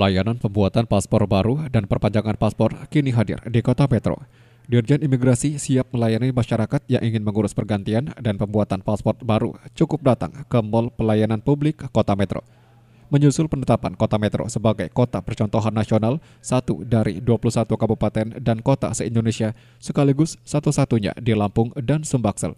Layanan pembuatan paspor baru dan perpanjangan paspor kini hadir di Kota Metro. Dirjen Imigrasi siap melayani masyarakat yang ingin mengurus pergantian dan pembuatan paspor baru cukup datang ke Mall Pelayanan Publik Kota Metro. Menyusul penetapan Kota Metro sebagai kota percontohan nasional, satu dari 21 kabupaten dan kota se-Indonesia, sekaligus satu-satunya di Lampung dan Sumbaksel.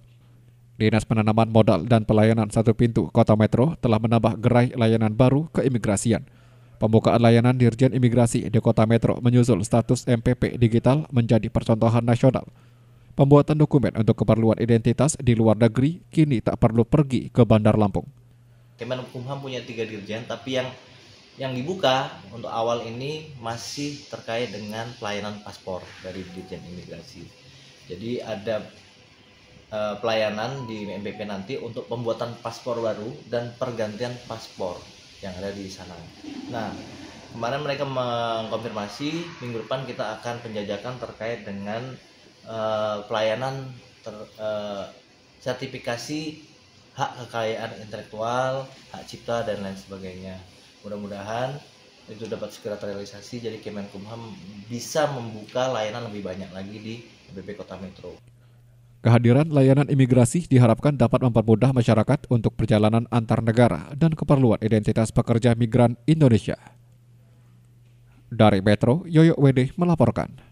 Dinas Penanaman Modal dan Pelayanan Satu Pintu Kota Metro telah menambah gerai layanan baru keimigrasian. imigrasian Pembukaan layanan Dirjen Imigrasi di Kota Metro menyusul status MPP digital menjadi percontohan nasional. Pembuatan dokumen untuk keperluan identitas di luar negeri kini tak perlu pergi ke Bandar Lampung. Kemenkumham punya tiga dirjen, tapi yang yang dibuka untuk awal ini masih terkait dengan pelayanan paspor dari Dirjen Imigrasi. Jadi ada eh, pelayanan di MPP nanti untuk pembuatan paspor baru dan pergantian paspor yang ada di sana. Nah, kemarin mereka mengkonfirmasi minggu depan kita akan penjajakan terkait dengan uh, pelayanan ter, uh, sertifikasi hak kekayaan intelektual, hak cipta dan lain sebagainya. Mudah-mudahan itu dapat segera terrealisasi jadi Kemenkumham bisa membuka layanan lebih banyak lagi di BP Kota Metro. Kehadiran layanan imigrasi diharapkan dapat mempermudah masyarakat untuk perjalanan antar negara dan keperluan identitas pekerja migran Indonesia. Dari Metro, Yoyo Wede melaporkan.